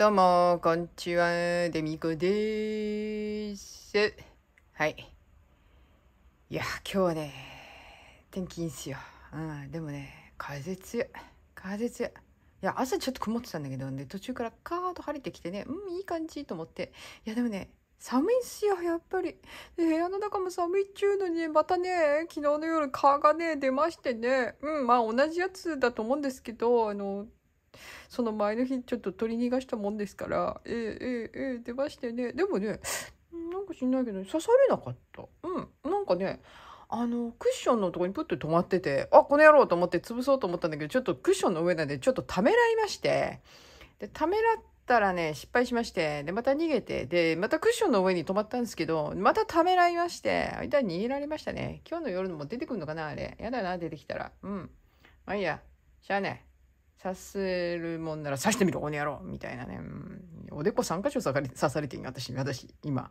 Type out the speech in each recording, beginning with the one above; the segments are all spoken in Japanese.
どうも、こんにちは、デミコです。はい。いや、今日はね、天気いいんすよ。うん、でもね、風強い。風強い。いや、朝ちょっと曇ってたんだけど、で、途中からカーッと晴れてきてね、うん、いい感じと思って。いや、でもね、寒いんすよ、やっぱり。部屋の中も寒いっちゅうのに、またね、昨日の夜、蚊がね、出ましてね、うん、まあ同じやつだと思うんですけど、あの、その前の日ちょっと取り逃がしたもんですから、えー、えー、えー、出ましてね。でもね、なんか知んないけど、刺されなかった。うん。なんかね、あの、クッションのとこにプッと止まってて、あ、この野郎と思って潰そうと思ったんだけど、ちょっとクッションの上なんで、ちょっとためらいまして、で、ためらったらね、失敗しまして、で、また逃げて、で、またクッションの上に止まったんですけど、またためらいまして、一旦逃げられましたね。今日の夜も出てくるのかな、あれ。やだな、出てきたら。うん。まあいいや。しゃあね。刺せるもんなら刺してみろ、この野郎みたいなね。おでこ3箇所刺されていい私、私、今。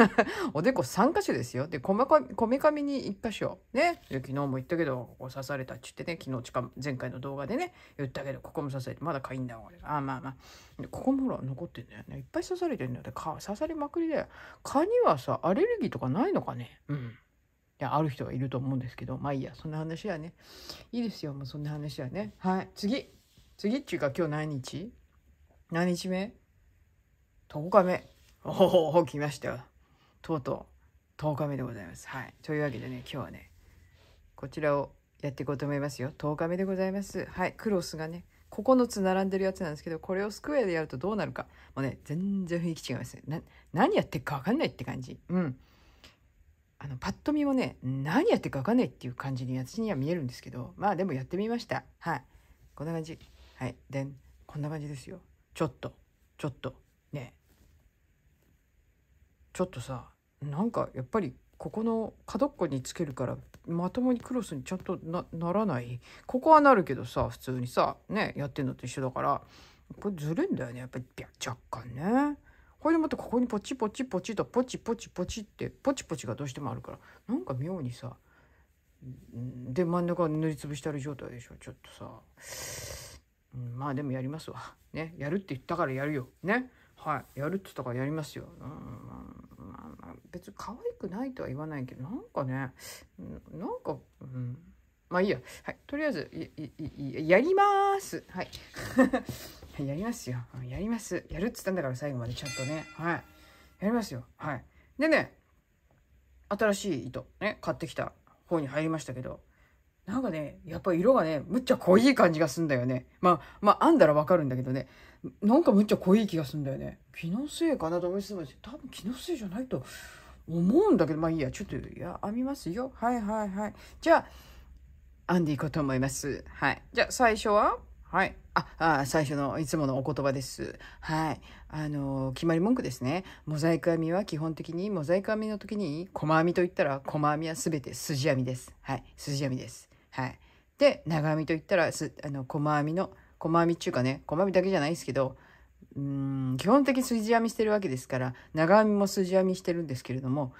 おでこ3箇所ですよ。で、こめかみに1箇所。ね。昨日も言ったけど、ここ刺されたって言ってね、昨日近、前回の動画でね、言ったけど、ここも刺されて、まだかいんだわ、あ、まあまあ。ここもほら、残ってんだよね。いっぱい刺されてんだよ。で、刺されまくりだよ。蚊にはさ、アレルギーとかないのかね。うん。いや、ある人がいると思うんですけど、まあいいや、そんな話はね。いいですよ、もうそんな話はね。はい、次。次っていうか今日何日何日目 ?10 日目。おお、来ましたとうとう10日目でございます。はい。というわけでね、今日はね、こちらをやっていこうと思いますよ。10日目でございます。はい。クロスがね、9つ並んでるやつなんですけど、これをスクエアでやるとどうなるか。もうね、全然雰囲気違いますね。な、何やってるかわかんないって感じ。うん。あの、パッと見もね、何やってるかわかんないっていう感じに私には見えるんですけど、まあでもやってみました。はい。こんな感じ。はい。で、こんな感じですよ。ちょっと、ちょっと、ね。ちょっとさ、なんかやっぱりここの角っこにつけるからまともにクロスにちゃんとならないここはなるけどさ普通にさねやってんのと一緒だからこれずるんだよねやっぱり若干ねこれでまたここにポチポチポチとポチポチポチってポチポチがどうしてもあるからなんか妙にさで真ん中塗りつぶしてある状態でしょちょっとさうん、まあでもやりますわ。ね。やるって言ったからやるよ。ね。はい。やるって言ったからやりますよ。うん、まあ、まあ、別に可愛くないとは言わないけど、なんかね、なんか、うん。まあいいや。はい。とりあえず、やりまーす。はい。やります よ。やります。やるっつったんだから最後までちゃんとね。はい。やりますよ。はい。でね、新しい糸ね、買ってきた方に入りましたけど、なんかね、やっぱ色がね、むっちゃ濃い感じがすんだよね。まあ、まあ、編んだらわかるんだけどね。なんかむっちゃ濃い気がすんだよね。気のせいかなと思いつつ多分気のせいじゃないと思うんだけど、まあいいや、ちょっと、いや、編みますよ。はいはいはい。じゃあ、編んでいこうと思います。はい。じゃあ、最初ははい。あ、あ最初のいつものお言葉です。はい。あのー、決まり文句ですね。モザイク編みは基本的に、モザイク編みの時に、細編みといったら、細編みは全て筋編みです。はい。筋編みです。はい。で、長編みといったら、すあの、細編みの、細編みっていうかね、細編みだけじゃないですけど、うん基本的筋編みしてるわけですから長編みも筋編みしてるんですけれども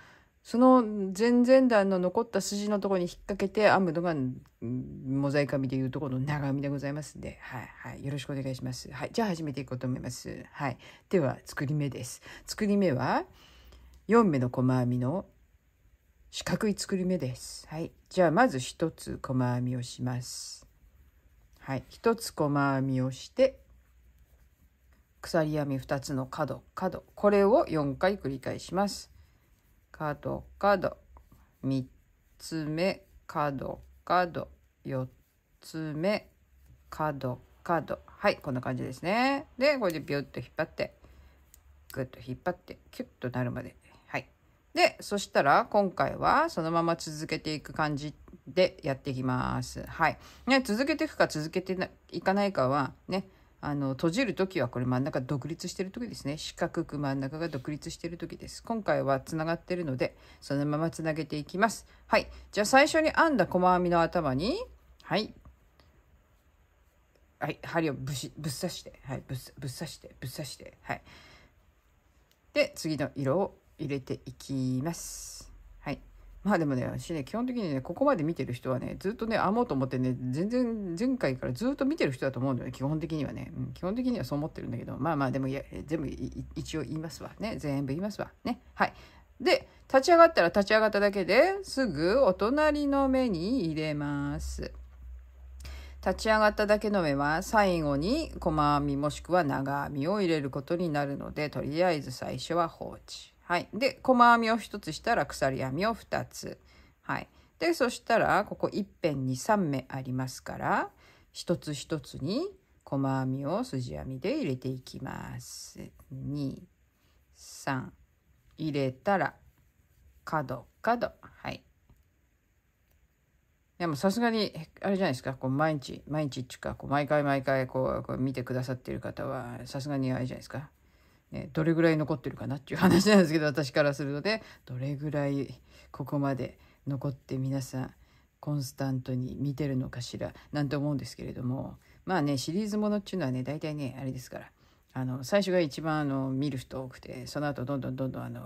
その前々段の残った筋のところに引っ掛けて編むのがモザイク編みでいうところの長編みでございますんで、はいはい、よろしくお願いします。はい、じゃあ始めていこうと思います。はい、では作り目です。作り目は4目の細編みの四角い作り目です。はい。じゃあまず一つ細編みをします。はい。一つ細編みをして、鎖編み二つの角、角。これを四回繰り返します。角、角。三つ目、角、角。四つ目、角、角。はい。こんな感じですね。で、これでビュッと引っ張って、ぐっと引っ張って、キュッとなるまでで、そしたら今回はそのまま続けていく感じでやっていきます。はい。ね、続けていくか続けていかないかはね、あの、閉じる時はこれ真ん中独立してる時ですね。四角く真ん中が独立してる時です。今回はつながってるので、そのままつなげていきます。はい。じゃあ最初に編んだ細編みの頭に、はい。はい、針をぶし、ぶっ刺して、はい、ぶっ、ぶっ刺して、ぶっ刺して、はい。で、次の色を入れていきます。はい。まあでもね、私ね、基本的にね、ここまで見てる人はね、ずっとね、編もうと思ってね、全然前回からずっと見てる人だと思うんだよね、基本的にはね。うん、基本的にはそう思ってるんだけど、まあまあでもいや、全部一応言いますわ。ね、全部言いますわ。ね。はい。で、立ち上がったら立ち上がっただけですぐお隣の目に入れます。立ち上がっただけの目は最後に細編みもしくは長編みを入れることになるのでとりあえず最初は放置。はい。で、細編みを1つしたら鎖編みを2つ。はい。で、そしたら、ここ1辺に3目ありますから、一つ一つに細編みを筋編みで入れていきます。2、3入れたら角角はい。でもさすがにあれじゃないですかこう毎日毎日っていうかこう毎回毎回こうこう見てくださってる方はさすがにあれじゃないですかね、どれぐらい残ってるかなっていう話なんですけど私からするとねどれぐらいここまで残って皆さんコンスタントに見てるのかしらなんて思うんですけれどもまあねシリーズものっていうのはね大体ねあれですからあの最初が一番あの見る人多くてその後どんどんどんどんあの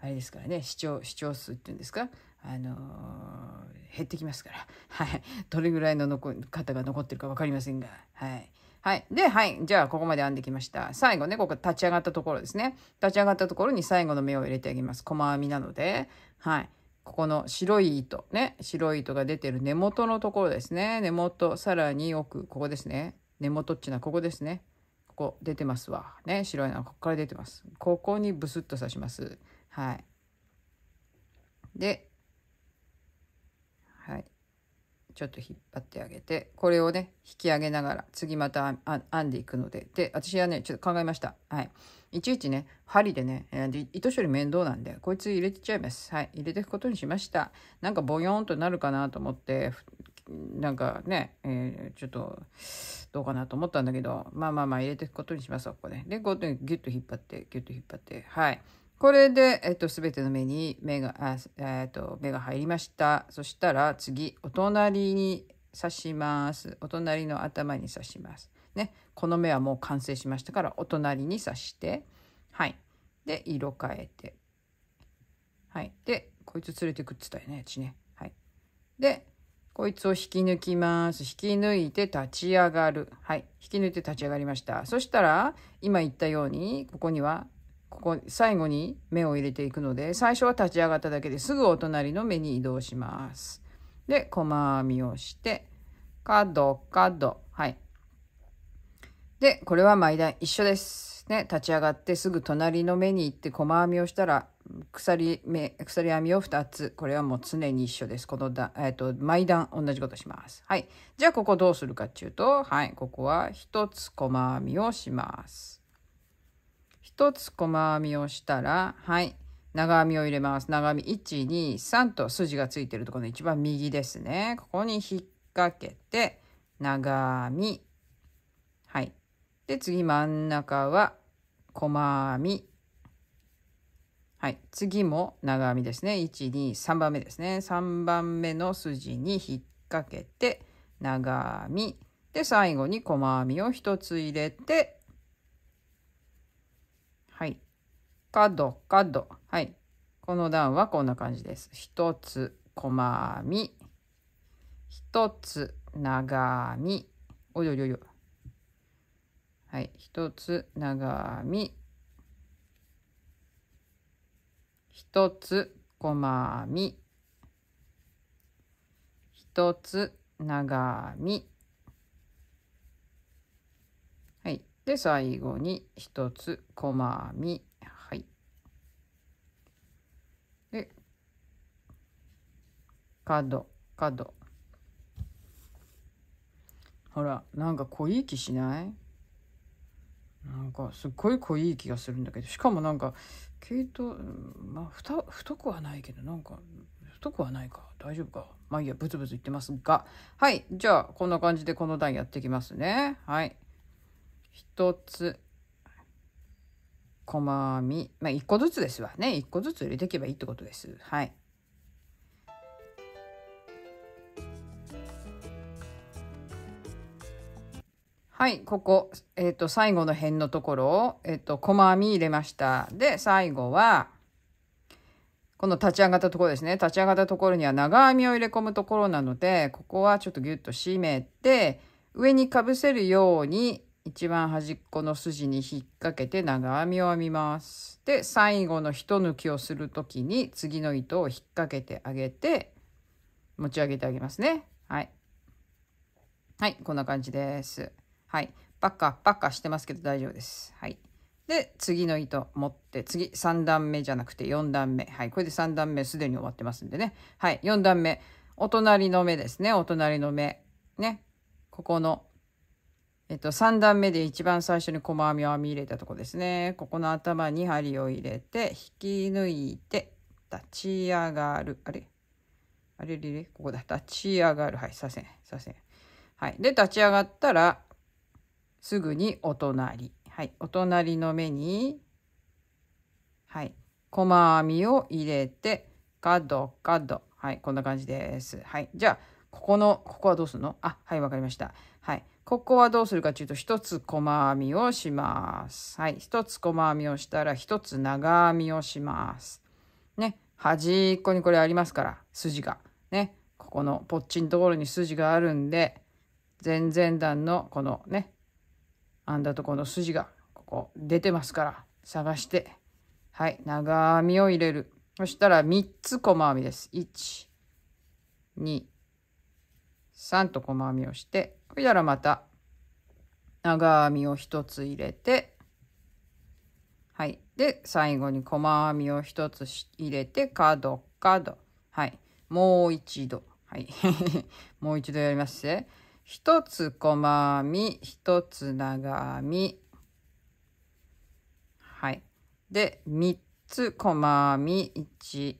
あれですからね視聴視聴数っていうんですかあのー、減ってきますから、はい、どれぐらいの残方が残ってるか分かりませんが、はい、はい。で、はい。じゃあ、ここまで編んできました。最後ね、ここ立ち上がったところですね。立ち上がったところに最後の目を入れてあげます。細編みなので、はい。ここの白い糸、ね。白い糸が出てる根元のところですね。根元、さらに奥、ここですね。根元っちな、ここですね。ここ出てますわ。ね。白いのはここから出てます。ここにブスッと刺します。はい。で、ちょっと引っ張ってあげてこれをね引き上げながら次また編んでいくのでで私はねちょっと考えましたはいいちいちね針でねで糸処理面倒なんでこいつ入れてちゃいますはい入れていくことにしましたなんかボヨンとなるかなと思ってなんかね、えー、ちょっとどうかなと思ったんだけどまあまあまあ入れていくことにしますここねでこうやってギュッと引っ張ってギュッと引っ張ってはいこれで、えっと、すべての目に目が、あえっと、目が入りました。そしたら次、お隣に刺します。お隣の頭に刺します。ね。この目はもう完成しましたから、お隣に刺して、はい。で、色変えて。はい。で、こいつ連れてくっつったよね、ちね。はい。で、こいつを引き抜きます。引き抜いて立ち上がる。はい。引き抜いて立ち上がりました。そしたら、今言ったように、ここにはここ最後に目を入れていくので最初は立ち上がっただけですぐお隣の目に移動します。で細編みをして角角はい。でこれは毎段一緒です。ね立ち上がってすぐ隣の目に行って細編みをしたら鎖目鎖編みを2つこれはもう常に一緒ですこのだ、えーと、と毎段同じことしますはいじゃあここどうするかっていうとはいここは1つ細編みをします1つ細編みをしたら、はい、長編みを入れます。長編み1、2、3と筋がついてるところの一番右ですね。ここに引っ掛けて、長編み。はい。で、次真ん中は細編み。はい。次も長編みですね。1、2、3番目ですね。3番目の筋に引っ掛けて、長編み。で、最後に細編みを1つ入れて、角、角。はい。この段はこんな感じです。一つ、細編み。一つ、長編み。およよよ。はい。一つ、長編み。一つ、細編み。一つ、長編み。はい。で、最後に一つ、細編み。角角ほらなんか濃い気しないなんかすっごい濃い気がするんだけどしかもなんか毛糸まあ太太くはないけどなんか太くはないか大丈夫かまあいいやブツブツ言ってますがはいじゃあこんな感じでこの段やっていきますねはい1つ細編みまあ1個ずつですわね1個ずつ入れていけばいいってことですはい。はい、ここ、えっ、ー、と、最後の辺のところを、えっ、ー、と、細編み入れました。で、最後は、この立ち上がったところですね。立ち上がったところには長編みを入れ込むところなので、ここはちょっとギュッと締めて、上にかぶせるように、一番端っこの筋に引っ掛けて長編みを編みます。で、最後の一抜きをする時に、次の糸を引っ掛けてあげて、持ち上げてあげますね。はい。はい、こんな感じです。はい。バカバカしてますけど大丈夫です。はい。で、次の糸持って、次3段目じゃなくて4段目。はい。これで3段目すでに終わってますんでね。はい。4段目。お隣の目ですね。お隣の目。ね。ここの、えっと、3段目で一番最初に細編みを編み入れたとこですね。ここの頭に針を入れて、引き抜いて、立ち上がる。あれあれれれここだ。立ち上がる。はい。左遷。左遷。はい。で、立ち上がったら、すぐにお隣。はい。お隣の目に、はい。細編みを入れて、角、角。はい。こんな感じです。はい。じゃあ、ここの、ここはどうするのあ、はい。わかりました。はい。ここはどうするかというと、一つ細編みをします。はい。一つ細編みをしたら、一つ長編みをします。ね。端っこにこれありますから、筋が。ね。ここのポッチンところに筋があるんで、前々段のこのね、編んだとこの筋が、ここ出てますから、探して、はい、長編みを入れる。そしたら3つ細編みです。1、2、3と細編みをして、そしたらまた長編みを1つ入れて、はい。で、最後に細編みを1つ入れて、角、角。はい。もう一度。はい。もう一度やりますね。一つ細編み、一つ長編み。はい。で、三つ細編み、一。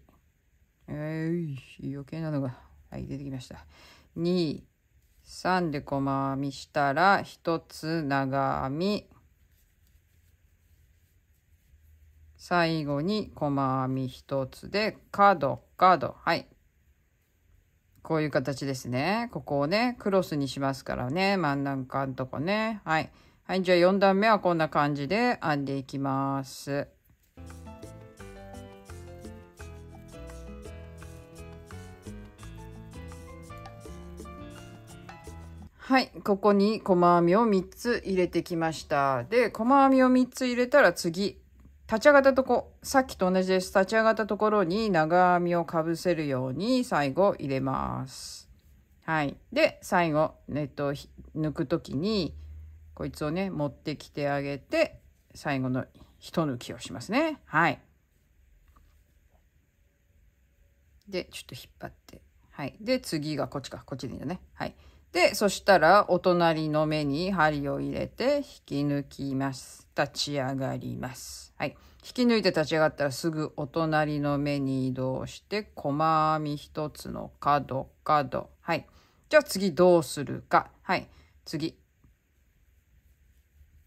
えい、余計なのが、はい、出てきました。二、三で細編みしたら、一つ長編み。最後に細編み一つで角角はいこういう形ですね。ここをね、クロスにしますからね。真ん中んとこね。はい。はい、じゃあ4段目はこんな感じで編んでいきます。はい、ここに細編みを3つ入れてきました。で、細編みを3つ入れたら次、立ち上がったとこ、さっきと同じです。立ち上がったところに長編みをかぶせるように最後入れます。はい。で、最後、ネットを抜く時に、こいつをね、持ってきてあげて、最後の一抜きをしますね。はい。で、ちょっと引っ張って。はい。で、次がこっちか。こっちでいいんだね。はい。で、そしたらお隣の目に針を入れて引き抜きます。立ち上がります。はい。引き抜いて立ち上がったらすぐお隣の目に移動して細編み1つの角角。はい。じゃあ次どうするか。はい。次。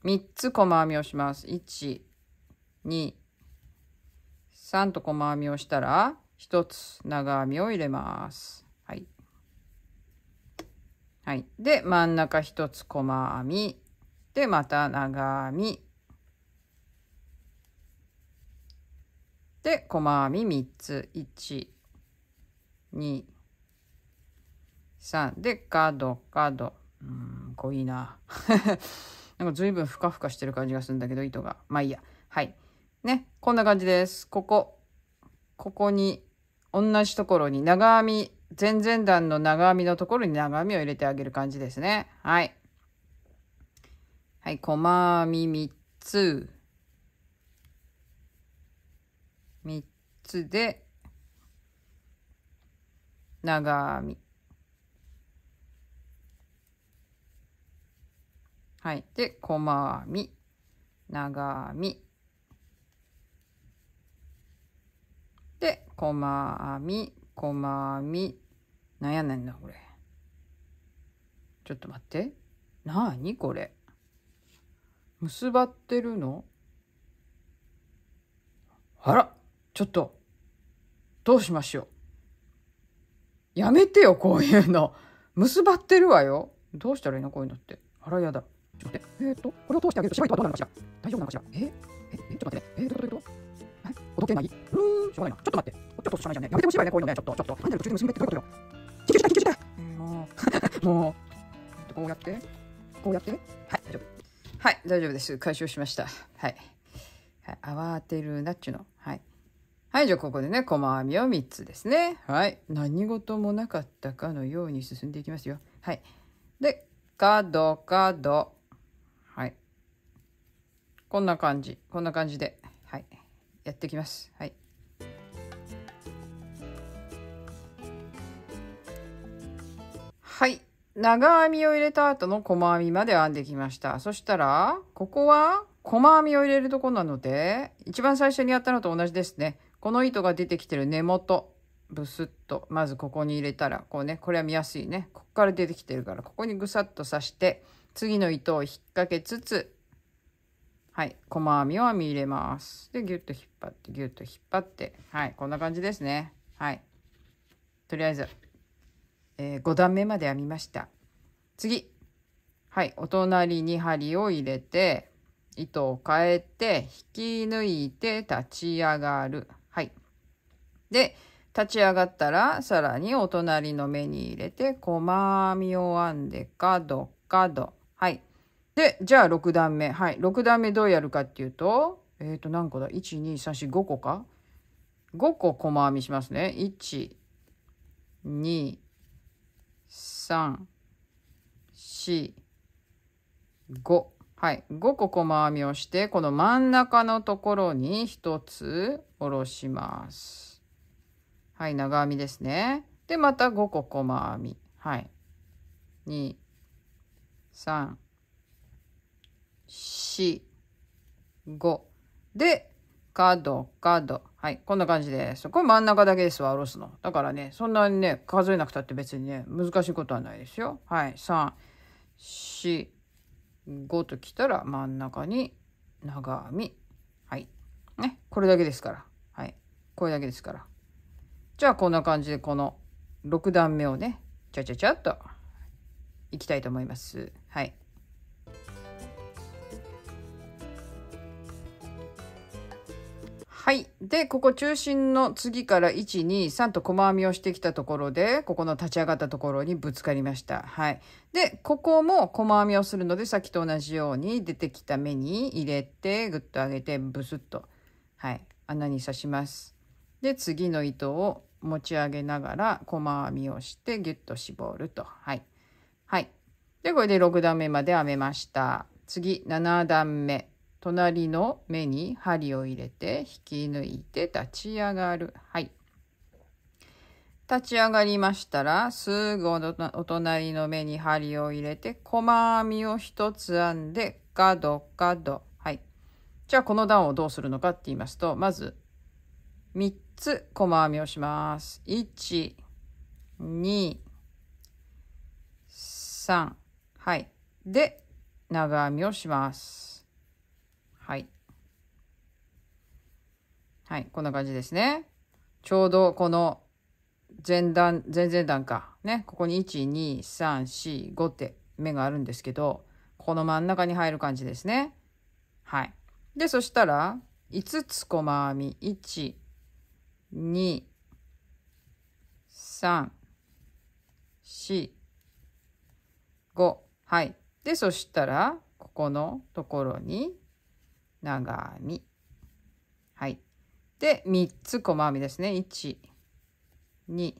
3つ細編みをします。1、2、3と細編みをしたら1つ長編みを入れます。はい。はい。で、真ん中1つ細編み。で、また長編み。で、細編み3つ。1、2、3。で、角、角。うん、濃ういいな。なんか随分ふかふかしてる感じがするんだけど、糸が。まあいいや。はい。ね。こんな感じです。ここ。ここに、同じところに長編み前前段の長編みのところに長編みを入れてあげる感じですね。はい。はい、細編み3つ。3つで、長編み。はい。で、細編み、長編み。で、細編み、こまみ。なんやねんな、これ。ちょっと待って。なにこれ。結ばってるのあら、ちょっと、どうしましょう。やめてよ、こういうの。結ばってるわよ。どうしたらいいのこういうのって。あら、やだ。ちょっと待って。えっ、ー、と、これを通してあげると白い糸はどうなのかしら大丈夫なのかしらええ、え、ちょっと待ってね。えー、どういうことえ、おどけないうん、しょうがないな。ちょっと待って。ちょっとつかないじゃんね。やめてほしいわね、こういうのね。ちょっと、ちょっと。なんだ途中で結び目ってどういうことよ。緊急事態、緊急事態。もう、もう、こうやって、こうやって。はい、大丈夫。はい、大丈夫です。解消しました。はい。はい、慌てるなっちゅうの。はい。はい、じゃあここでね、細編みを3つですね。はい。何事もなかったかのように進んでいきますよ。はい。で、角、角。はい。こんな感じ。こんな感じで。はい。やっていきます。はい。はい。長編みを入れた後の細編みまで編んできました。そしたら、ここは細編みを入れるとこなので、一番最初にやったのと同じですね。この糸が出てきてる根元、ブスッと、まずここに入れたら、こうね、これは見やすいね。こっから出てきてるから、ここにぐさっと刺して、次の糸を引っ掛けつつ、はい、細編みを編み入れます。で、ぎゅっと引っ張って、ぎゅっと引っ張って、はい、こんな感じですね。はい。とりあえず、えー、5段目まで編みました次はいお隣に針を入れて糸を変えて引き抜いて立ち上がるはいで立ち上がったらさらにお隣の目に入れて細編みを編んで角角はいでじゃあ6段目はい6段目どうやるかっていうとえっ、ー、と何個だ12345個か5個細編みしますね1 2 3、4、5。はい。5個細編みをして、この真ん中のところに1つ下ろします。はい。長編みですね。で、また5個細編み。はい。2、3、4、5。で、角、角。はい。こんな感じです。これ真ん中だけですわ、下ろすの。だからね、そんなにね、数えなくたって別にね、難しいことはないですよ。はい。3、4、5ときたら真ん中に長編み。はい。ね。これだけですから。はい。これだけですから。じゃあ、こんな感じでこの6段目をね、ちゃちゃちゃっといきたいと思います。はい。はい。で、ここ中心の次から1、2、3と細編みをしてきたところで、ここの立ち上がったところにぶつかりました。はい。で、ここも細編みをするので、さっきと同じように出てきた目に入れて、ぐっと上げて、ブスッと、はい、穴に刺します。で、次の糸を持ち上げながら細編みをしてギュッと絞ると。はい。はい。で、これで6段目まで編めました。次、7段目。隣の目に針を入れて引き抜いて立ち上がる。はい。立ち上がりましたら、すぐお隣の目に針を入れて、細編みを一つ編んで、角、ドド。はい。じゃあ、この段をどうするのかって言いますと、まず、3つ細編みをします。1、2、三。はい。で、長編みをします。はい。はい、こんな感じですね。ちょうどこの前段、前々段か。ね、ここに1、2、3、4、5って目があるんですけど、この真ん中に入る感じですね。はい。で、そしたら、5つ細編み、1、2、3、4、5。はい。で、そしたら、ここのところに長編み。はい。で、3つ細編みですね。1、2、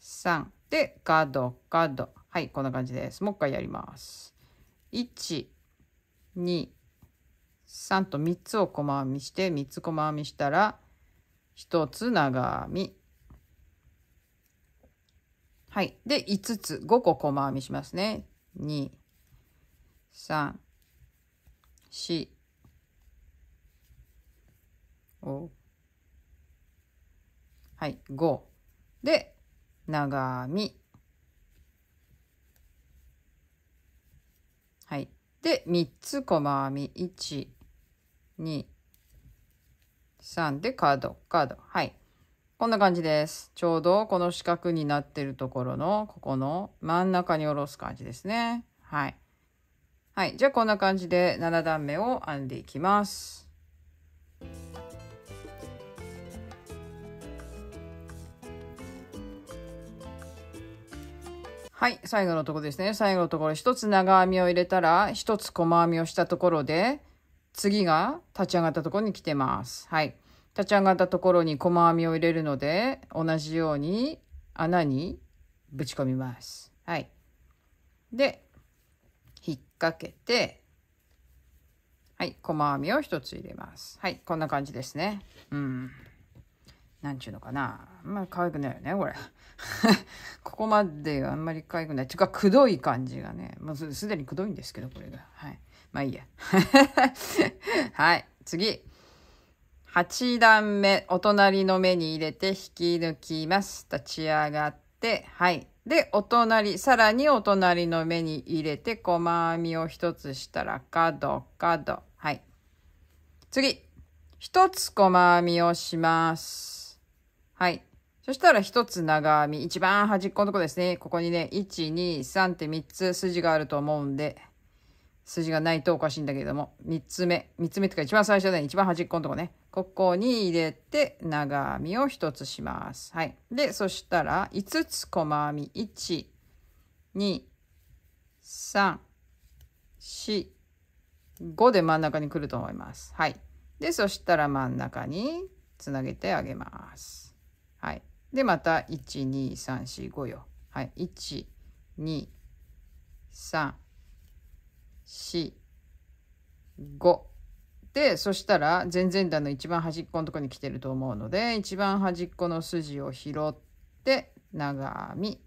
3。で、角、角。はい、こんな感じです。もう一回やります。1、2、3と3つを細編みして、3つ細編みしたら、1つ長編み。はい。で、5つ、5個細編みしますね。2、3、し、お、はい、五で、長み。はい。で、三つ細編み。一、二、三で角、角。はい。こんな感じです。ちょうどこの四角になってるところの、ここの真ん中に下ろす感じですね。はい。はい。じゃあこんな感じで7段目を編んでいきます。はい。最後のところですね。最後のところ、一つ長編みを入れたら、一つ細編みをしたところで、次が立ち上がったところに来てます。はい。立ち上がったところに細編みを入れるので、同じように穴にぶち込みます。はい。で、かけて、はい、細編みを1つ入れます。はい、こんな感じですね。うん。なんちゅうのかな。あんまり可愛くないよね、これ。ここまであんまり可愛くない。ちゅうか、くどい感じがね。もうすでにくどいんですけど、これが。はい。まあいいや。はい、次。8段目、お隣の目に入れて引き抜きます。立ち上がって、はい。で、お隣、さらにお隣の目に入れて、細編みを一つしたら、角、角。はい。次。一つ細編みをします。はい。そしたら一つ長編み。一番端っこのとこですね。ここにね、1、2、3って3つ筋があると思うんで。数字がないとおかしいんだけれども、3つ目、3つ目ってか一番最初だね、一番端っこのとこね。ここに入れて、長編みを1つします。はい。で、そしたら、5つ細編み、1、2、3、4、5で真ん中に来ると思います。はい。で、そしたら真ん中につなげてあげます。はい。で、また、1、2、3、4、5よ。はい。1、2、3、四、五。で、そしたら前々段の一番端っこのとこに来てると思うので、一番端っこの筋を拾って、長編み。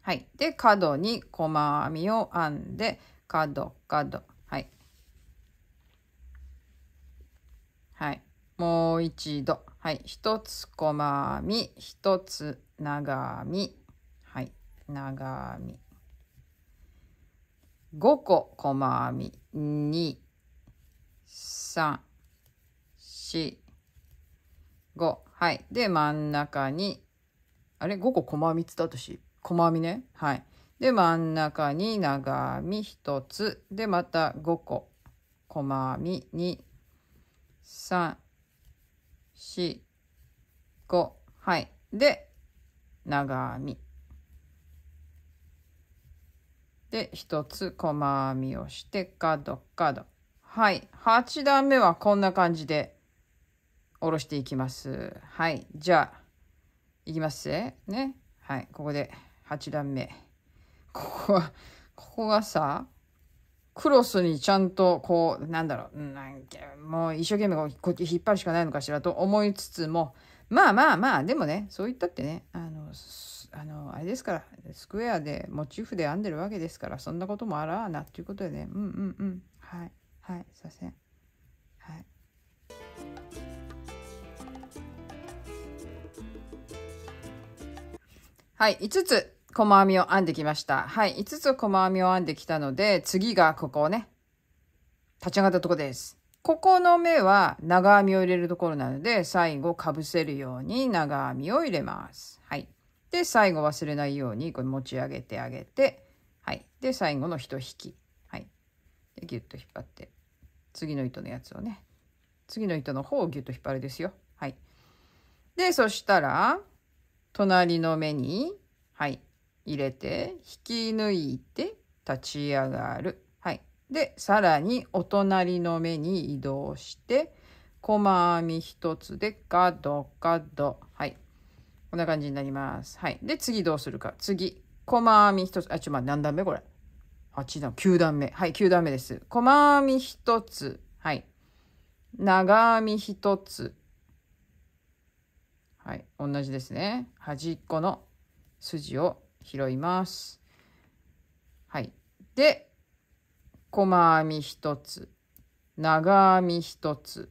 はい。で、角に細編みを編んで、角、角。はい。はい。もう一度。はい。一つ細編み、一つ長編み。はい。長編み。5個細編み、2、3、4、5。はい。で、真ん中に、あれ ?5 個細編みつった私。細編みね。はい。で、真ん中に長編み1つ。で、また5個細編み、2、3、4、5。はい。で、長編み。で、一つ細編みをして角角。はい。8段目はこんな感じで下ろしていきます。はい。じゃあ、いきますね。はい。ここで8段目。ここは、ここがさ、クロスにちゃんとこう、なんだろう、なんか、もう一生懸命こう引っ張るしかないのかしらと思いつつも、まあまあまあ、でもね、そう言ったってね、あの、あの、あれですから、スクエアでモチーフで編んでるわけですから、そんなこともあらあなっていうことでね、うんうんうん、はい、はい、すいません。はい。はい、5つ細編みを編んできました。はい、5つ細編みを編んできたので、次がここね、立ち上がったとこです。ここの目は長編みを入れるところなので、最後かぶせるように長編みを入れます。で、最後忘れないように、これ持ち上げてあげて、はい。で、最後の1引き。はい。で、ギュッと引っ張って、次の糸のやつをね、次の糸の方をギュッと引っ張るですよ。はい。で、そしたら、隣の目に、はい。入れて、引き抜いて、立ち上がる。はい。で、さらにお隣の目に移動して、細編み1つで角角。こんな感じになります。はい。で、次どうするか。次。細編み1つ。あ、ちょ、ま、何段目これ。8段、9段目。はい、9段目です。細編み1つ。はい。長編み1つ。はい。同じですね。端っこの筋を拾います。はい。で、細編み1つ。長編み1つ。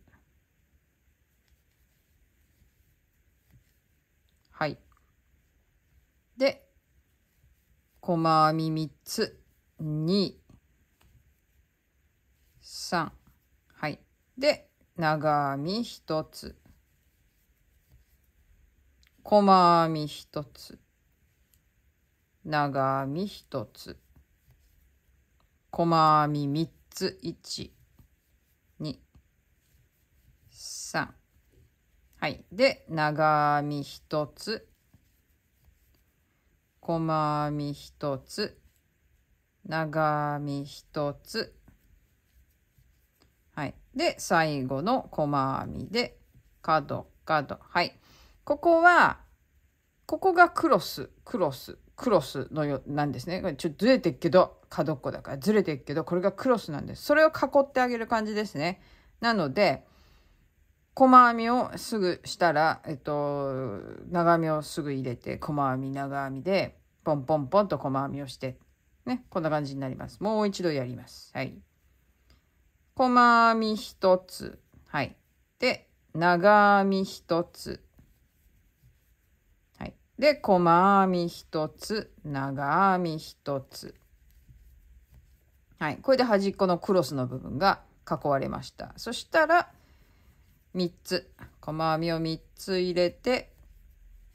細編み3つ、2、3。はい。で、長編み1つ。細編み1つ。長編み1つ。細編み3つ。1、2、3。はい。で、長編み1つ。細編み一つ、長編み一つ。はい。で、最後の細編みで、角、角。はい。ここは、ここがクロス、クロス、クロスのよ、なんですね。ちょっとずれてっけど、角っこだからずれてっけど、これがクロスなんです。それを囲ってあげる感じですね。なので、細編みをすぐしたら、えっと、長編みをすぐ入れて、細編み、長編みで、ポンポンポンと細編みをして、ね、こんな感じになります。もう一度やります。はい。細編み一つ。はい。で、長編み一つ。はい。で、細編み一つ、長編み一つ。はい。これで端っこのクロスの部分が囲われました。そしたら、3つ、細編みを3つ入れて、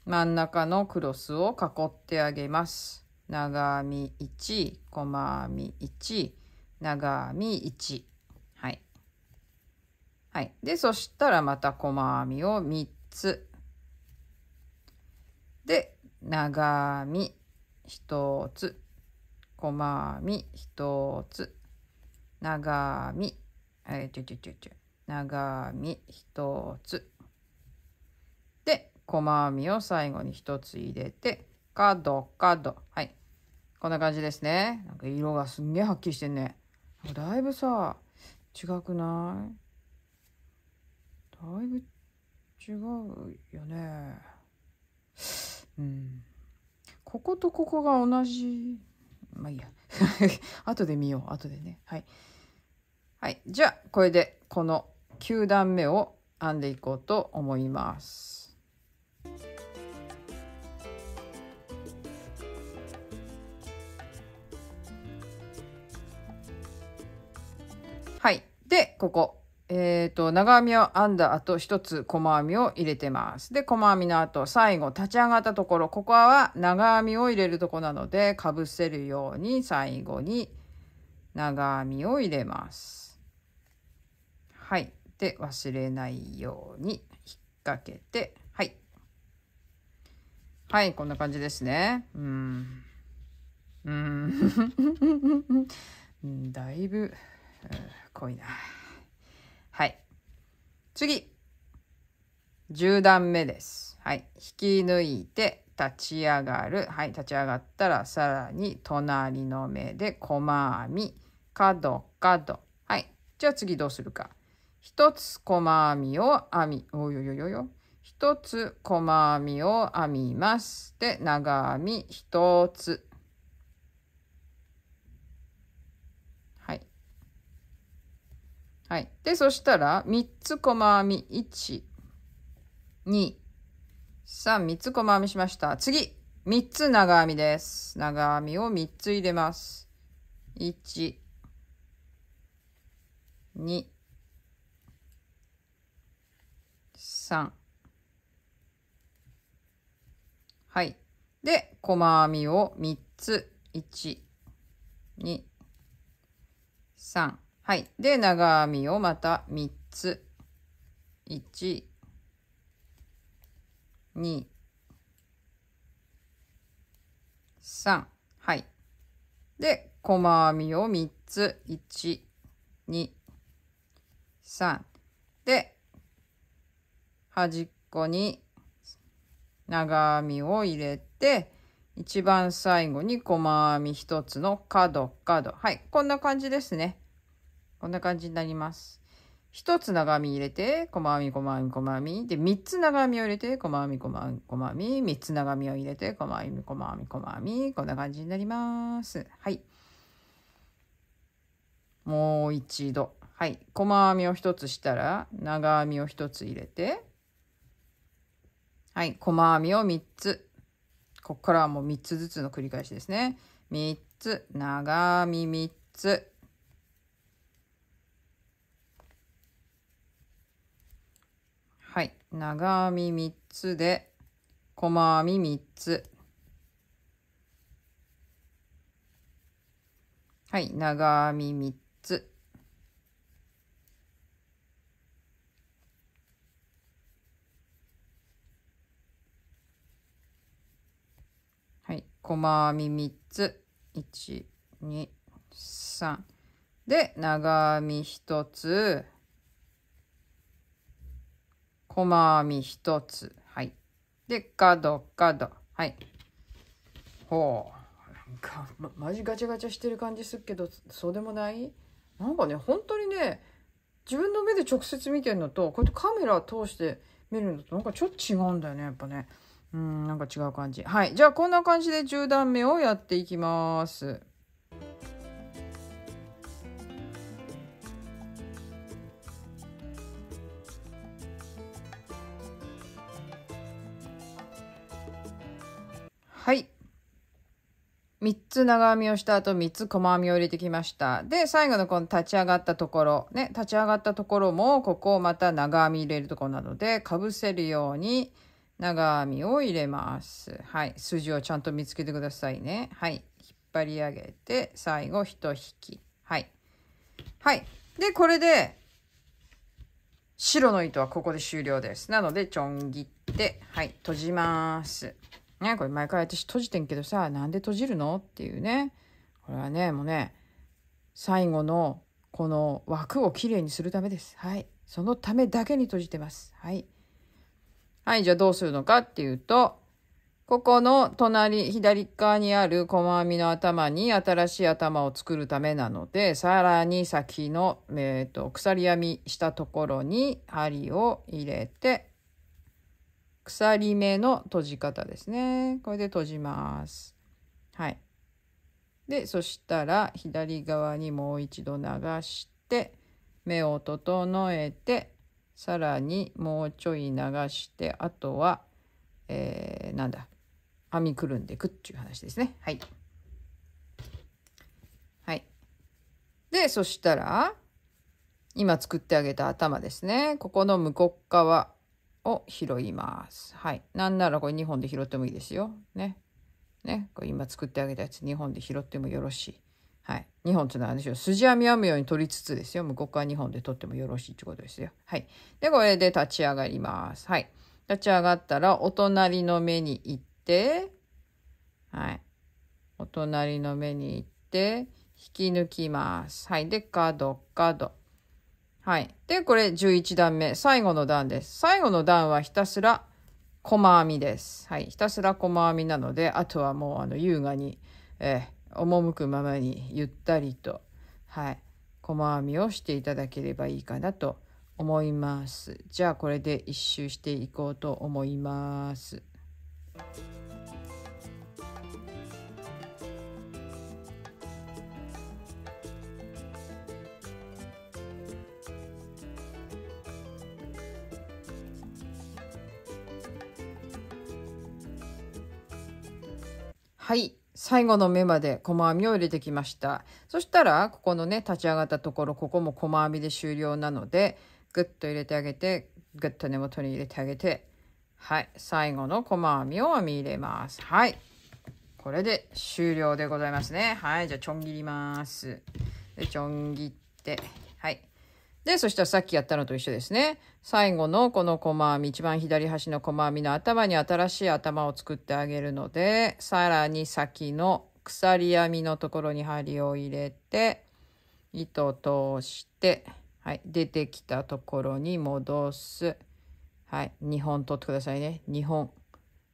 真ん中のクロスを囲ってあげます。長編み1、細編み1、長編み1。はい。はい。で、そしたらまた細編みを3つ。で、長編み1つ、細編み1つ、長編み、えー、ちょちょちょちょ。長編み1つで細編みを最後に1つ入れて角角はいこんな感じですねなんか色がすんげえはっきりしてんねだいぶさ違くないだいぶ違うよねうんこことここが同じまあいいや 後で見よう後でねはいはいじゃあこれでこの9段目を編んでいこうと思います。はい。で、ここ。えっ、ー、と、長編みを編んだ後、一つ細編みを入れてます。で、細編みの後、最後、立ち上がったところ、ここは長編みを入れるとこなので、かぶせるように最後に長編みを入れます。はい。て忘れないように引っ掛けて、はい。はい、こんな感じですね。うん。うん。だいぶ、濃いな。はい。次。10段目です。はい。引き抜いて立ち上がる。はい。立ち上がったらさらに隣の目で細編み、角、角。はい。じゃあ次どうするか。一つ細編みを編み、およよよよ。一つ細編みを編みます。で、長編み一つ。はい。はい。で、そしたら、三つ細編み、一、二、三、三つ細編みしました。次、三つ長編みです。長編みを三つ入れます。一、二、3はいで細編みを3つ123はいで長編みをまた3つ1 2 3はいで細編みを3つ123で端っこに長編みを入れて、一番最後に細編み1つの角角。はい、こんな感じですね。こんな感じになります。1つ長編み入れて、細編み、細編み、細編み。で、3つ長編みを入れて、細編み、細編み、細編み。3つ長編みを入れて、細編み、細編み、細編み。こんな感じになります。はい。もう一度。はい。細編みを1つしたら、長編みを1つ入れて、はい、細編みを3つ。ここからはもう3つずつの繰り返しですね。3つ、長編み3つ。はい、長編み3つで、細編み3つ。はい、長編み3つ。細編み3つ。1、2、3。で、長編み1つ。細編み1つ。はい。で、角、角。はい。ほう。なんか、ま、マジガチャガチャしてる感じするけど、そうでもないなんかね、本当にね、自分の目で直接見てるのと、こうやってカメラ通して見るのとなんかちょっと違うんだよね、やっぱね。うん、なんか違う感じ。はい。じゃあ、こんな感じで10段目をやっていきます。はい。3つ長編みをした後、3つ細編みを入れてきました。で、最後のこの立ち上がったところ、ね、立ち上がったところも、ここをまた長編み入れるとこなので、かぶせるように、長編みを入れます。はい。筋をちゃんと見つけてくださいね。はい。引っ張り上げて、最後、一引き。はい。はい。で、これで、白の糸はここで終了です。なので、ちょん切って、はい、閉じます。ね、これ毎回私閉じてんけどさ、なんで閉じるのっていうね。これはね、もうね、最後のこの枠をきれいにするためです。はい。そのためだけに閉じてます。はい。はい、じゃあどうするのかっていうと、ここの隣、左側にある細編みの頭に新しい頭を作るためなので、さらに先の、えーと、鎖編みしたところに針を入れて、鎖目の閉じ方ですね。これで閉じます。はい。で、そしたら左側にもう一度流して、目を整えて、さらにもうちょい流してあとは、えー、なんだ編みくるんでいくっていう話ですねはいはいでそしたら今作ってあげた頭ですねここの向こう側を拾いますはいなんならこれ2本で拾ってもいいですよねねこれ今作ってあげたやつ2本で拾ってもよろしいはい。2本っていうのはですよ。筋編み編むように取りつつですよ。向こう側ら2本で取ってもよろしいってことですよ。はい。で、これで立ち上がります。はい。立ち上がったら、お隣の目に行って、はい。お隣の目に行って、引き抜きます。はい。で、角、角。はい。で、これ11段目。最後の段です。最後の段はひたすら細編みです。はい。ひたすら細編みなので、あとはもうあの優雅に、えー、赴くままにゆったりと、はい、細編みをしていただければいいかなと思います。じゃあこれで一周していこうと思います。はい、最後の目まで細編みを入れてきました。そしたら、ここのね、立ち上がったところ、ここも細編みで終了なので、ぐっと入れてあげて、ぐっと根元に入れてあげて、はい、最後の細編みを編み入れます。はい。これで終了でございますね。はい、じゃあ、ちょん切ります。で、ちょん切って。で、そしたらさっきやったのと一緒ですね。最後のこの細編み、一番左端の細編みの頭に新しい頭を作ってあげるので、さらに先の鎖編みのところに針を入れて、糸を通して、はい、出てきたところに戻す。はい、2本取ってくださいね。2本。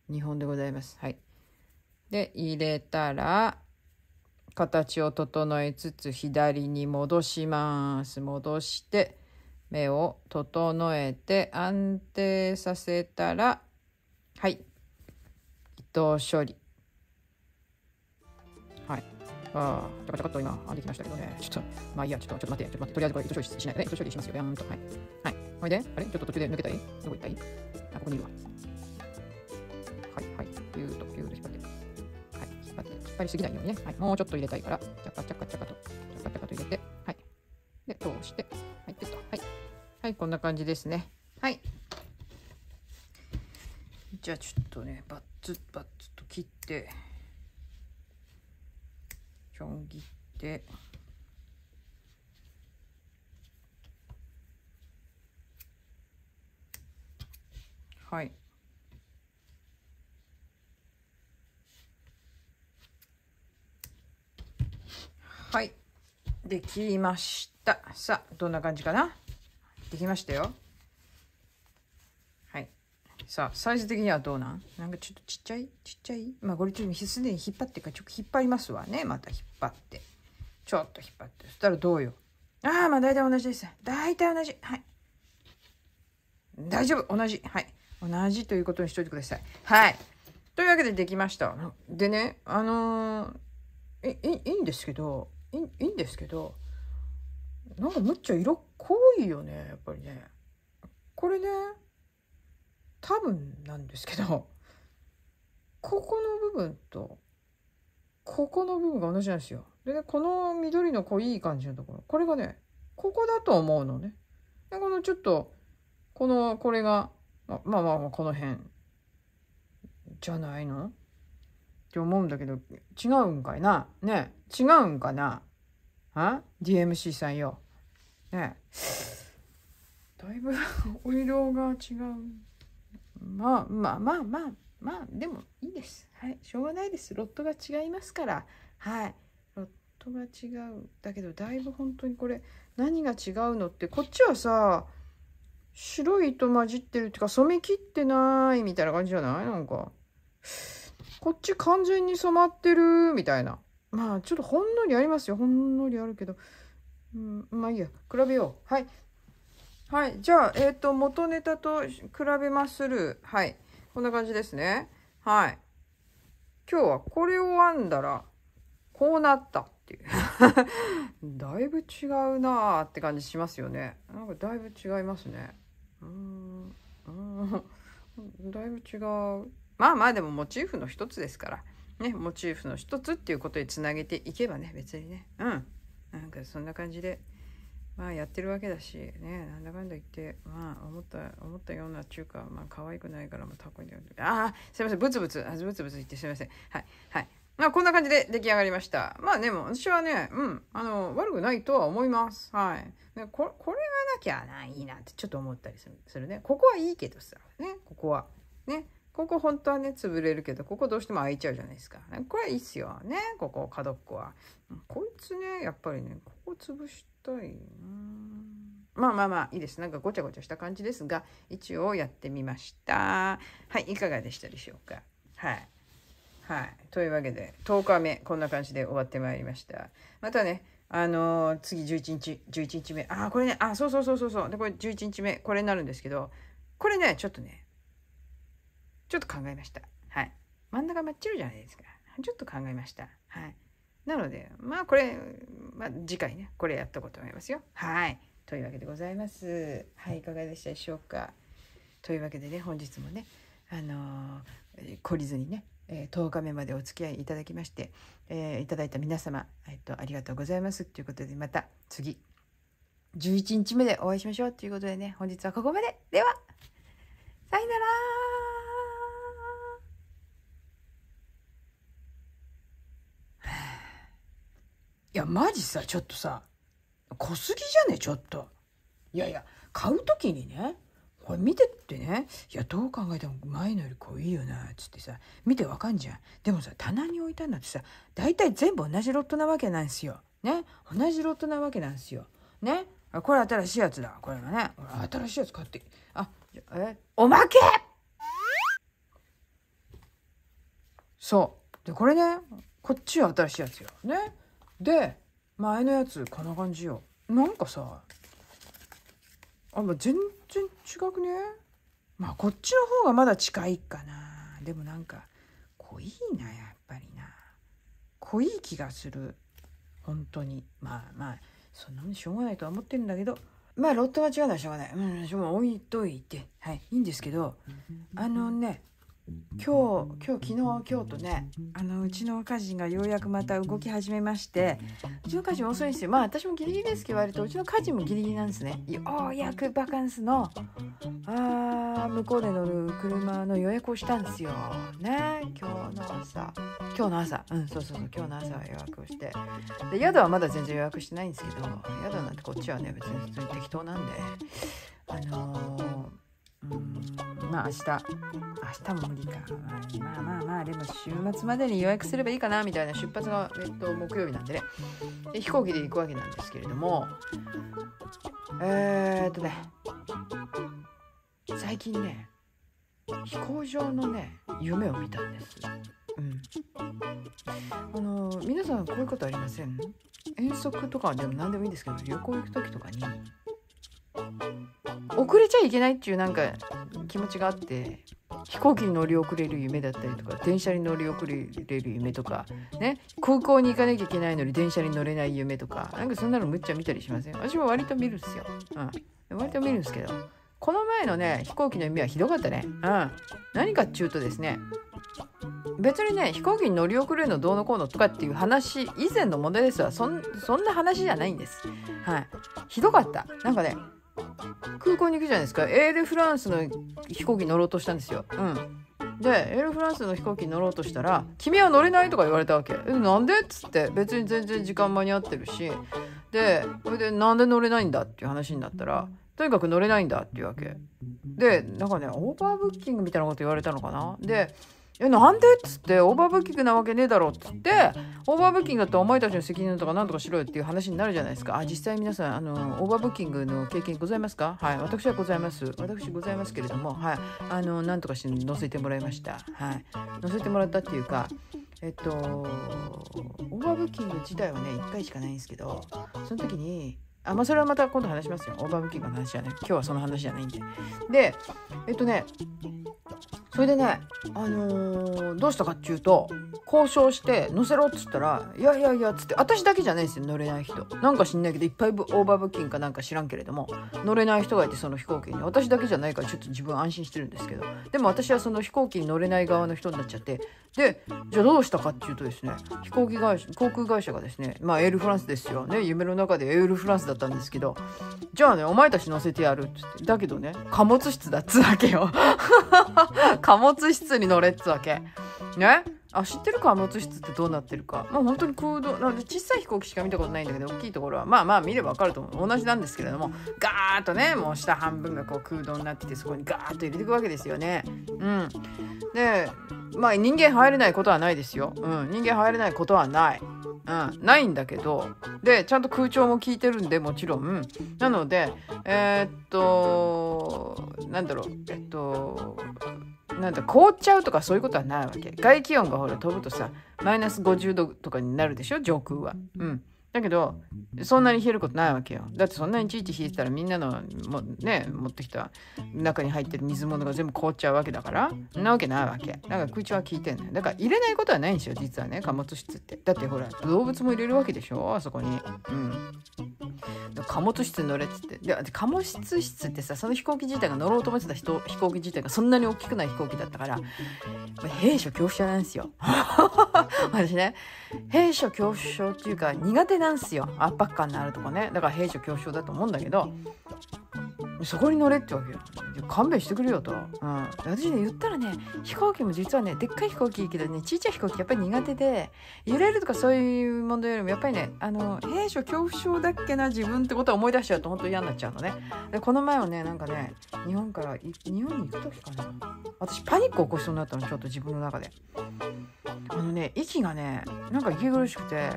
2本でございます。はい。で、入れたら、形を整えつつ左に戻します。戻して目を整えて安定させたら、はい。糸処理。はい。ああ、ちょこちょこっと今、できましたけどね。ちょっと、まあいいや、ちょっと、ちょっと待って、ちょっと待って、とりあえずこれ糸処理しないで、ね、糸処理しますよ。やんと。はい。はい。おいで、あれちょっと途中で抜けたいどこ行ったりあ、ここにいるわ。はい、はい。いうと。ぱりすぎないようにね、はい、もうちょっと入れたいから、チャカチャカチャカと、チャカチャカと入れて、はい。で、通して、はい、ペッはい。はい、こんな感じですね。はい。じゃあちょっとね、バッツバッツと切って、ちょん切って、はい。はい。できました。さあ、どんな感じかなできましたよ。はい。さあ、サイズ的にはどうなんなんかちょっとちっちゃいちっちゃいまあ、これちょっとすでに引っ張ってか、ちょっと引っ張りますわね。また引っ張って。ちょっと引っ張って。そしたらどうよ。ああ、まあ大体同じです。大体同じ。はい。大丈夫。同じ。はい。同じということにしといてください。はい。というわけでできました。でね、あのー、いいいんですけど、いいんですけどなんかむっちゃ色濃いよねやっぱりねこれね多分なんですけどここの部分とここの部分が同じなんですよでねこの緑の濃い感じのところこれがねここだと思うのねでこのちょっとこのこれがままあまあまあこの辺じゃないのって思うんだけど違うんかいなね違うんかなあ ?DMC さんよ。ねだいぶお色が違う。まあまあまあまあ、まあ、でもいいです。はい。しょうがないです。ロットが違いますから。はい。ロットが違う。だけど、だいぶ本当にこれ、何が違うのって、こっちはさ、白い糸混じってるっていうか、染め切ってないみたいな感じじゃないなんか。こっち完全に染まってるみたいな。まあちょっとほんのりありますよほんのりあるけど、うん、まあいいや比べようはいはいじゃあえっ、ー、と元ネタと比べまするはいこんな感じですねはい今日はこれを編んだらこうなったっていう だいぶ違うなあって感じしますよねなんかだいぶ違いますねうんうん だいぶ違うまあまあでもモチーフの一つですからね、モチーフの一つっていうことにつなげていけばね、別にね、うん。なんかそんな感じで、まあやってるわけだし、ね、なんだかんだ言って、まあ思った、思ったような中華、まあ可愛くないから、まあタコにだよ。ああ、すいません、ブツブツ、あブツブツ言ってすいません。はい、はい。まあこんな感じで出来上がりました。まあでも私はね、うん、あの、悪くないとは思います。はい。ね、ここれがなきゃな、いいなってちょっと思ったりするするね。ここはいいけどさ、ね、ここは。ね。ここ本当はね、潰れるけど、ここどうしても開いちゃうじゃないですか。これいいっすよ。ね、ここ、角っこは。こいつね、やっぱりね、ここ潰したいなまあまあまあ、いいです。なんかごちゃごちゃした感じですが、一応やってみました。はい、いかがでしたでしょうか。はい。はい。というわけで、10日目、こんな感じで終わってまいりました。またね、あのー、次11日、11日目。あ、これね、あ、そうそうそうそうそう。で、これ11日目、これになるんですけど、これね、ちょっとね、ちょっと考えました。はい。真ん中真っ白じゃないですか。ちょっと考えました。はい。なので、まあこれ、まあ、次回ね、これやっとこうと思いますよ。はい。というわけでございます。はい、いかがでしたでしょうか。というわけでね、本日もね、あのー、懲りずにね、えー、10日目までお付き合いいただきまして、えー、いただいた皆様、えっと、ありがとうございますということでまた次11日目でお会いしましょうということでね本日はここまでではさよならいや、マジさ、ちょっとさ、濃すぎじゃねちょっと。いやいや、買う時にね、これ見てってね、いや、どう考えても前のより濃いよな、つってさ、見てわかんじゃん。でもさ、棚に置いたんだってさ、大体全部同じロットなわけなんすよ。ね。同じロットなわけなんすよ。ね。これ新しいやつだ。これがね。新しいやつ買って。あ、え、おまけそう。で、これね、こっちは新しいやつよ。ね。で前のやつこんな感じよなんかさあ全然違くねまあこっちの方がまだ近いかなでもなんか濃いなやっぱりな濃い気がする本当にまあまあそんなもんしょうがないとは思ってるんだけどまあロットは違うのはしょうがないうんしょうがない。置いといてはいいいんですけどあのね今日今日昨日今日とねあのうちの家事がようやくまた動き始めましてうちの家事も遅いんですよまあ私もギリギリですけど割とうちの家事もギリギリなんですねようやくバカンスのあ向こうで乗る車の予約をしたんですよね今日の朝今日の朝うんそうそうそう今日の朝は予約をしてで宿はまだ全然予約してないんですけど宿なんてこっちはね別に普通に適当なんであのーまあ明日明日も無理か、まあ、まあまあまあでも週末までに予約すればいいかなみたいな出発が、えっと、木曜日なんでねで飛行機で行くわけなんですけれどもえー、っとね最近ね飛行場のね夢を見たんです。うん、あの皆さんこういうことありません遠足とかでも何でもいいんですけど旅行行く時とかに遅れちゃいけないっていうなんか気持ちがあって飛行機に乗り遅れる夢だったりとか電車に乗り遅れる夢とかね空港に行かなきゃいけないのに電車に乗れない夢とかなんかそんなのむっちゃ見たりしません私も割と見るんすよ、うん、割と見るんですけどこの前のね飛行機の夢はひどかったね、うん、何かっちゅうとですね別にね飛行機に乗り遅れるのどうのこうのとかっていう話以前の問題ですわそんな話じゃないんですはいひどかったなんかね空港に行くじゃないですかエールフランスの飛行機乗ろうとしたんですよ。うんでエールフランスの飛行機に乗ろうとしたら「君は乗れない」とか言われたわけ「えなんで?」っつって別に全然時間間に合ってるしでそれで「なんで乗れないんだ?」っていう話になったら「とにかく乗れないんだ」っていうわけでなんかねオーバーブッキングみたいなこと言われたのかなでえ、なんでっつって、オーバーブッキングなわけねえだろっつって、オーバーブッキングだったらお前たちの責任とか何とかしろよっていう話になるじゃないですか。あ、実際皆さん、あの、オーバーブッキングの経験ございますかはい。私はございます。私ございますけれども、はい。あの、何とかして載せてもらいました。はい。載せてもらったっていうか、えっと、オーバーブッキング自体はね、1回しかないんですけど、その時に、あ、まあ、それはまた今度話しますよ。オーバーブッキングの話じゃね。今日はその話じゃないんで。で、えっとね、それでね、あのー、どうしたかっていうと、交渉して乗せろっつったら、いやいやいやっつって、私だけじゃないですよ、乗れない人。なんか知んないけど、いっぱいオーバーブッキングかなんか知らんけれども、乗れない人がいて、その飛行機に。私だけじゃないから、ちょっと自分安心してるんですけど。でも私はその飛行機に乗れない側の人になっちゃって、で、じゃあどうしたかっていうとですね、飛行機会社、航空会社がですね、まあエールフランスですよね、夢の中でエールフランスだったんですけど、じゃあね、お前たち乗せてやるってって、だけどね、貨物室だっつわけよ。貨物室に乗れっつわけ。ねあ、知ってる貨物室ってどうなってるか。まあ本当に空洞、なので小さい飛行機しか見たことないんだけど、大きいところは、まあまあ見ればわかると思う。同じなんですけれども、ガーッとね、もう下半分がこう空洞になってて、そこにガーッと入れていくわけですよね。うん。で、まあ人間入れないことはないですよ。うん、人間入れないことはない。うん、ないんだけどでちゃんと空調も効いてるんでもちろんなのでえー、っとなんだろうえっとなんだ凍っちゃうとかそういうことはないわけ外気温がほら飛ぶとさマイナス50度とかになるでしょ上空は。うんだけど、そんなに冷えることないわけよ。だってそんなにいちいち冷えてたらみんなのも、ね、持ってきた中に入ってる水物が全部凍っちゃうわけだから、そんなわけないわけ。だから空調は効いてんのよ。だから入れないことはないんですよ、実はね、貨物室って。だってほら、動物も入れるわけでしょ、あそこに。うん。貨物室に乗れっつって。で、貨物室室ってさ、その飛行機自体が乗ろうと思ってた人飛行機自体がそんなに大きくない飛行機だったから、弊社恐怖症なんですよ。私ね。閉所恐怖症っていうか苦手なんすよ圧迫感のあるとこねだから閉所恐怖症だと思うんだけどそこに乗れってわけよ勘弁してくれよと、うん、私ね言ったらね飛行機も実はねでっかい飛行機いいけどねちっちゃい飛行機やっぱり苦手で揺れるとかそういうものよりもやっぱりねあの兵所恐怖症だっけな自分ってことは思い出しちゃうと本当嫌になっちゃうのねでこの前はねなんかね日本から日本に行く時かな私パニック起こしそうになったのちょっと自分の中であのね息がねなんか息苦しくて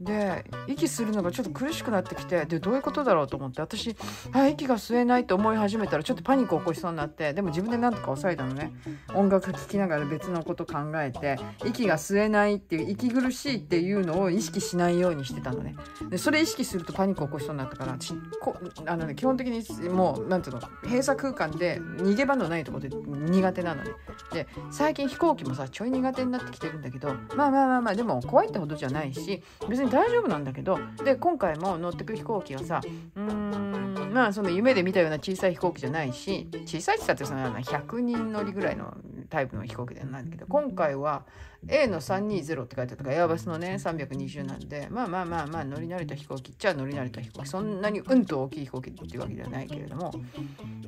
で息するのがちょっと苦しくなってきてでどういうことだろうと思って私あ息が吸えないと思い始めたらちょっとパニック起こしそうになってでも自分で何とか抑えたのね音楽聴きながら別のこと考えて息が吸えないっていう息苦しいっていうのを意識しないようにしてたのねでそれ意識するとパニック起こしそうになったからちこあの、ね、基本的にもう何ていうの閉鎖空間で逃げ場のないとこで苦手なのねで最近飛行機もさちょい苦手になってきてるんだけどまあまあまあまあでも怖いってほどじゃないし別に大丈夫なんだけどで今回も乗ってく飛行機はさうーんまあその夢で見たような小さい飛行機じゃないし小さいって言ったってそのような100人乗りぐらいのタイプの飛行機ではないんだけど今回は A の320って書いてあったからエアバスのね320なんでまあまあまあまあ乗り慣れた飛行機っちゃ乗り慣れた飛行機そんなにうんと大きい飛行機っていうわけではないけれども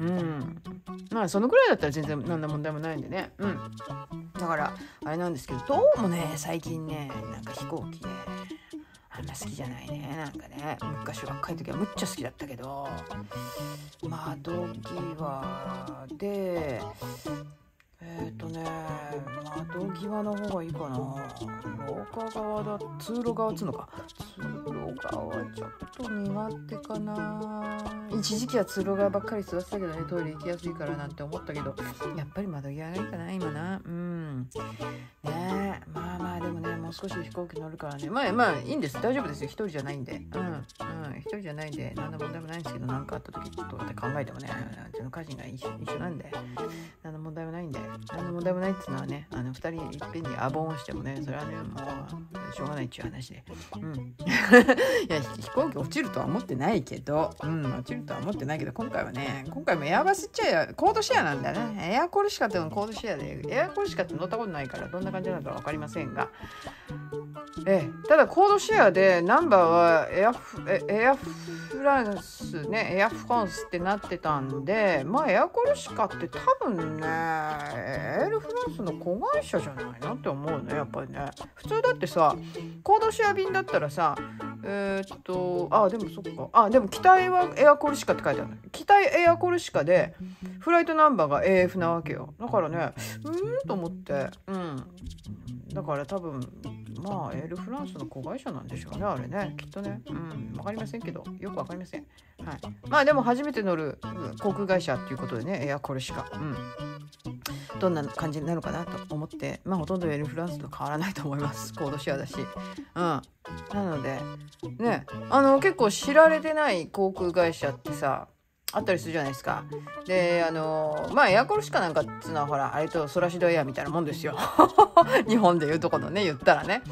うんまあそのぐらいだったら全然何の問題もないんでねうんだからあれなんですけどどうもね最近ねなんか飛行機ねあんま好きじゃないねなんかね昔若い時はむっちゃ好きだったけどまあ同期はでえっ、ー、とね窓際の方がいいかな廊下側だ通路側っつうのか通路側ちょっと苦手かな一時期は通路側ばっかり座ってたけどねトイレ行きやすいからなんて思ったけどやっぱり窓際がいいかな今なうんねえまあまあでもねもう少し飛行機乗るからねまあまあいいんです大丈夫ですよ一人じゃないんでうんうん一人じゃないんで何の問題もないんですけど何かあった時うやって考えてもねうちの家人が一緒一緒なんで何の問題もないんで何の問題もないっつうのはねあの2人いっぺんにアボンしてもねそれはねもうしょうがないっちゅう話で、うん、いや飛行機落ちるとは思ってないけど、うん、落ちるとは思ってないけど今回はね今回もエアバスっちゃコードシェアなんだねエアコルシカってのコードシェアでエアコルシカって乗ったことないからどんな感じなのか分かりませんがえただコードシェアでナンバーはエアフエアフランスねエアフランスってなってたんでまあエアコルシカって多分ねエールフランスの子会社じゃないなって思うねやっぱりね普通だってさコードシェア便だったらさえー、っとあでもそっかあでも機体はエアコルシカって書いてある機体エアコルシカでフライトナンバーが AF なわけよだからねうんと思ってうんだから多分まあエル・フランスの子会社なんでしょうねあれねきっとねうん分かりませんけどよく分かりませんはいまあでも初めて乗る航空会社っていうことでねいやこれしかうんどんな感じになるかなと思ってまあほとんどエル・フランスと変わらないと思いますコードシェアだしうんなのでねあの結構知られてない航空会社ってさあったりするじゃないですか。で、あの、まあ、エアコルシカなんかっつうのは、ほら、あれとソラシドエアみたいなもんですよ。日本でいうとこのね、言ったらね。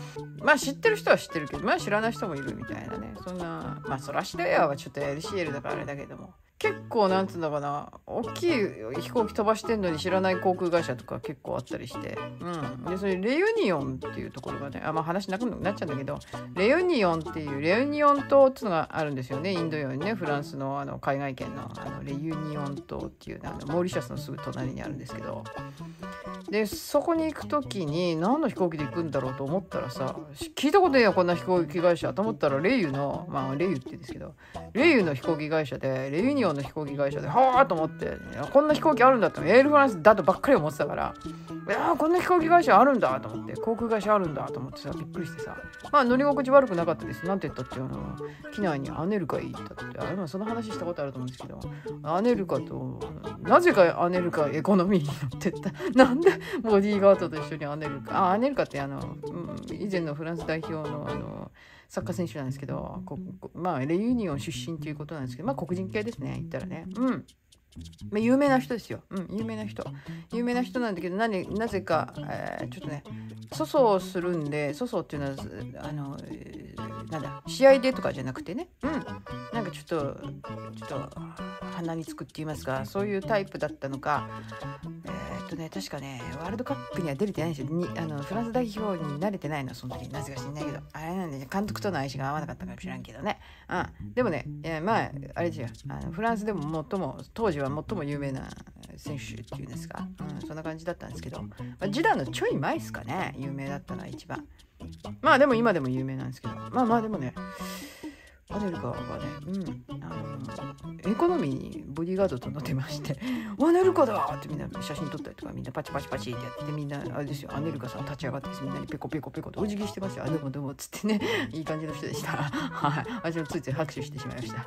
まあ、知ってる人は知ってるけど、まあ、知らない人もいるみたいなね。そんな、まあ、ソラシドエアはちょっと LCL だからあれだけども。結構なんつうのかな大きい飛行機飛ばしてんのに知らない航空会社とか結構あったりして、うん、でそれレユニオンっていうところがねあ、まあ、話なくなっちゃうんだけどレユニオンっていうレユニオン島っていうのがあるんですよねインド洋にねフランスのあの海外圏のあのレユニオン島っていうあのモーリシャスのすぐ隣にあるんですけどでそこに行く時に何の飛行機で行くんだろうと思ったらさ聞いたことないよこんな飛行機会社と思ったらレユのまあレユって言うんですけどレユの飛行機会社でレユニオンオの飛行機会社ではあと思ってこんな飛行機あるんだってエールフランスだとばっかり思ってたからいやこんな飛行機会社あるんだと思って航空会社あるんだと思ってさびっくりしてさまあ乗り心地悪くなかったですなんて言ったってうの機内にアネルカ行ったってあ今その話したことあると思うんですけどアネルカとなぜかアネルカエコノミーに乗ってった なんでボディーガードと一緒にアネルカあアネルカってあの、うん、以前のフランス代表のあのサッカー選手なんですけど、まあ、レユニオン出身ということなんですけど、まあ、黒人系ですね、言ったらね。うん。まあ、有名な人ですよ。うん、有名な人。有名な人なんだけど、ななぜか、えー、ちょっとね、粗相するんで、粗相っていうのは、あの、なんだ、試合でとかじゃなくてね、うん、なんかちょっと、ちょっと、鼻につくって言いますか、そういうタイプだったのか、えー、っとね、確かね、ワールドカップには出れてないんですよ。にあのフランス代表に慣れてないの、その時なぜか知んないけど、あれなんで、監督との相性が合わなかったかもしらんけどね。うん、でもね、えー、まあ、あれですよ、あのフランスでも最も当時は最も有名な選手っていうんですか、うん、そんな感じだったんですけど、まあ、ジダンのちょい前ですかね有名だったのは一番まあでも今でも有名なんですけどまあまあでもねアデルカがね、うん、あのエコノミーにボディーガードと乗ってまして「ア ネルカだ!」ってみんな写真撮ったりとかみんなパチパチパチってやってみんなあれですよアネルカさん立ち上がってみんなにペコペコペコとお辞儀してますよ「あでもどうも」っつってね いい感じの人でした はい私もついつい拍手してしまいましたはい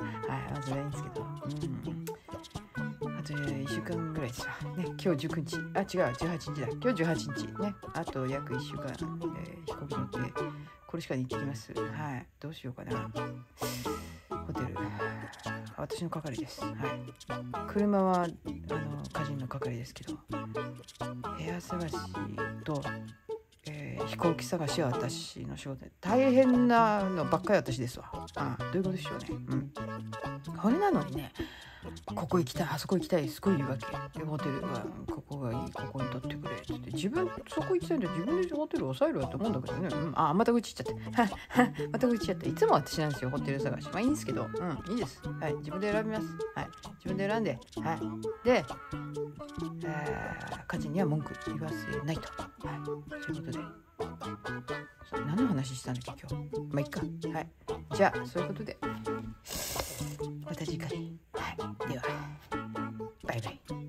あそれはいいんですけどうんあと1週間ぐらいですた。ね、今日19日。あ、違う、18日だ。今日18日。ね、あと約1週間、えー、飛行機乗って、これしかに行ってきます。はい。どうしようかな。ホテル。私の係です。はい。車は、あの、家人の係ですけど、部屋探しと、えー、飛行機探しは私の仕事大変なのばっかり私ですわあどういうことでしょうねうんこれなのにねここ行きたいあそこ行きたいすごい言うわけでホテルはここがいいここに取ってくれってって自分そこ行きたいんだ自分でホテル押さえろよって思うんだけどね、うん、あまた愚痴っちゃって また愚痴っちゃったいつも私なんですよホテル探しまあいいんですけどうんいいですはい自分で選びますはい自分で選んではいで、え家事には文句言わせないとはいそういうことで何の話したんだっけ今日まあいっかはいじゃあそういうことでまた次回はいではバイバイ